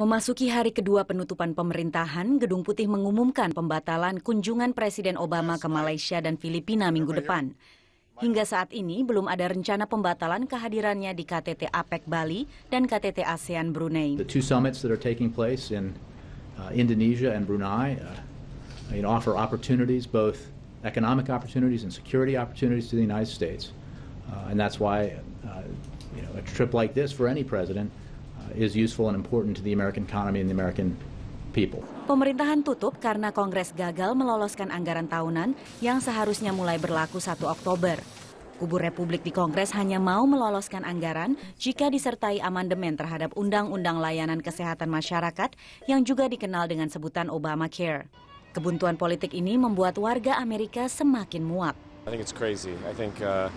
Memasuki hari kedua penutupan pemerintahan, Gedung Putih mengumumkan pembatalan kunjungan Presiden Obama ke Malaysia dan Filipina minggu depan. Hingga saat ini belum ada rencana pembatalan kehadirannya di KTT APEC Bali dan KTT ASEAN Brunei. The two summits that are taking place in uh, Indonesia and Brunei uh, you know, offer opportunities, both economic opportunities and security opportunities to the United States. Uh, and that's why uh, you know, a trip like this for any president is useful and important to the American economy and the American people. Pemerintahan tutup karena Kongres gagal meloloskan anggaran tahunan yang seharusnya mulai berlaku 1 Oktober. Kubu Republik di Kongres hanya mau meloloskan anggaran jika disertai amandemen terhadap Undang-Undang Layanan Kesehatan Masyarakat yang juga dikenal dengan sebutan Obamacare. Kebuntuan politik ini membuat warga Amerika semakin muak. I think it's crazy. I think uh,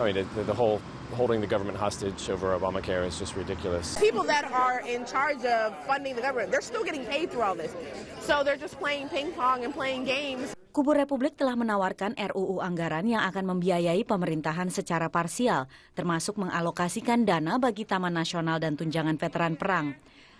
I mean, the, the whole holding the government hostage over Obamacare is just ridiculous. People that are in charge of funding the government, they're still getting paid through all this. So they're just playing ping pong and playing games. Kubu Republik telah menawarkan RUU anggaran yang akan membiayai pemerintahan secara parsial, termasuk mengalokasikan dana bagi Taman Nasional dan Tunjangan Veteran Perang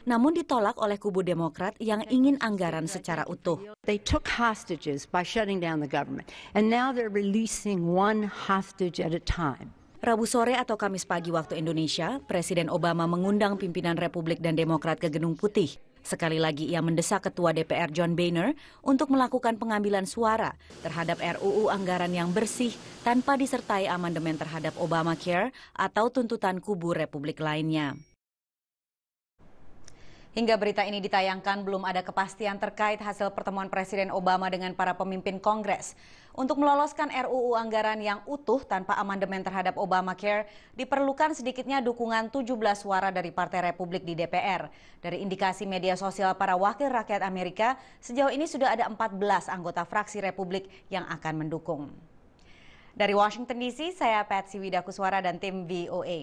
namun ditolak oleh kubu Demokrat yang ingin anggaran secara utuh. They took hostages by shutting down the government and now they're releasing one hostage at a time. Rabu sore atau Kamis pagi waktu Indonesia, Presiden Obama mengundang pimpinan Republik dan Demokrat ke Gedung Putih. Sekali lagi ia mendesak Ketua DPR John Boehner untuk melakukan pengambilan suara terhadap RUU anggaran yang bersih tanpa disertai amandemen terhadap Obamacare atau tuntutan kubu Republik lainnya. Hingga berita ini ditayangkan, belum ada kepastian terkait hasil pertemuan Presiden Obama dengan para pemimpin Kongres. Untuk meloloskan RUU anggaran yang utuh tanpa amandemen terhadap Obamacare, diperlukan sedikitnya dukungan 17 suara dari Partai Republik di DPR. Dari indikasi media sosial para wakil rakyat Amerika, sejauh ini sudah ada 14 anggota fraksi Republik yang akan mendukung. Dari Washington DC, saya Patsy Widakuswara dan tim VOA.